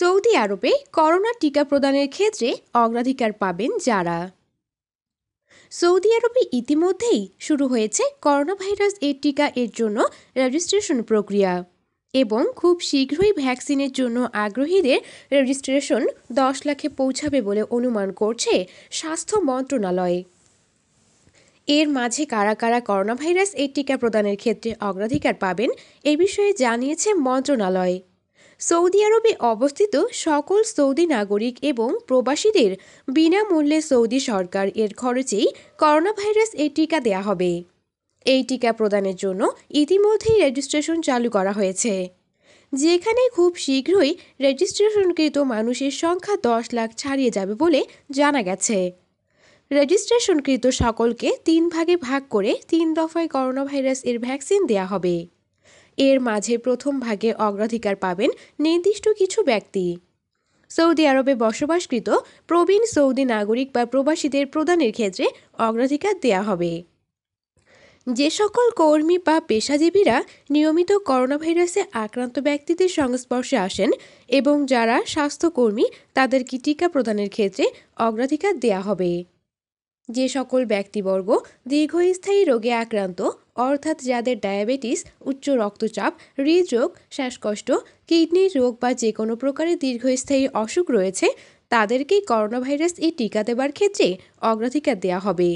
Saudi আরবে corona টিকা প্রদানের ক্ষেত্রে অগ্রাধিকার পাবেন যারা সৌদি আরবে ইতিমধ্যেই শুরু হয়েছে করোনা ভাইরাস এর টিকা এর জন্য রেজিস্ট্রেশন প্রক্রিয়া এবং খুব শীঘ্রই ভ্যাকসিনের জন্য আগ্রহীদের রেজিস্ট্রেশন দশ লাখে পৌঁছাবে বলে অনুমান করছে স্বাস্থ্য মন্ত্রণালয় এর মাঝে কারা কারা করোনা ভাইরাস এর টিকা প্রদানের ক্ষেত্রে অগ্রাধিকার পাবেন এ বিষয়ে জানিয়েছে মন্ত্রণালয় সৌদি আরবে অবস্থিত সকল সৌদি নাগরিক এবং প্রবাসীদের বিনামূল্যে সৌদি সরকার এর খরচেই করোনা ভাইরাস এর টিকা দেয়া হবে এই টিকা প্রদানের জন্য ইতিমধ্যেই রেজিস্ট্রেশন চালু করা হয়েছে যেখানে খুব শীঘ্রই রেজিস্ট্রেশনকৃত মানুষের সংখ্যা দশ লাখ ছাড়িয়ে যাবে বলে জানা গেছে রেজিস্ট্রেশনকৃত সকলকে তিন ভাগে ভাগ করে তিন দফায় করোনা ভাইরাস এর ভ্যাকসিন দেয়া হবে এর মাঝে প্রথম ভাগে অগ্রাধিকার পাবেন নির্দিষ্ট কিছু ব্যক্তি সৌদি আরবে বসবাসকৃত প্রবীণ সৌদি নাগরিক বা প্রবাসীদের প্রদানের ক্ষেত্রে অগ্রাধিকার দেয়া হবে যে সকল কর্মী বা পেশাজীবীরা নিয়মিত করোনাভাইরাসে আক্রান্ত ব্যক্তিদের সংস্পর্শে আসেন এবং যারা স্বাস্থ্যকর্মী তাদেরকে টিকা প্রদানের ক্ষেত্রে অগ্রাধিকার দেয়া হবে যে সকল ব্যক্তিবর্গ দীর্ঘস্থায়ী রোগে আক্রান্ত অর্থাৎ যাদের ডায়াবেটিস উচ্চ রক্তচাপ হৃদরোগ শ্বাসকষ্ট কিডনির রোগ বা যে কোনো প্রকারের দীর্ঘস্থায়ী অসুখ রয়েছে তাদেরকেই করোনা ভাইরাস এই টিকা দেবার ক্ষেত্রে অগ্রাধিকার দেওয়া হবে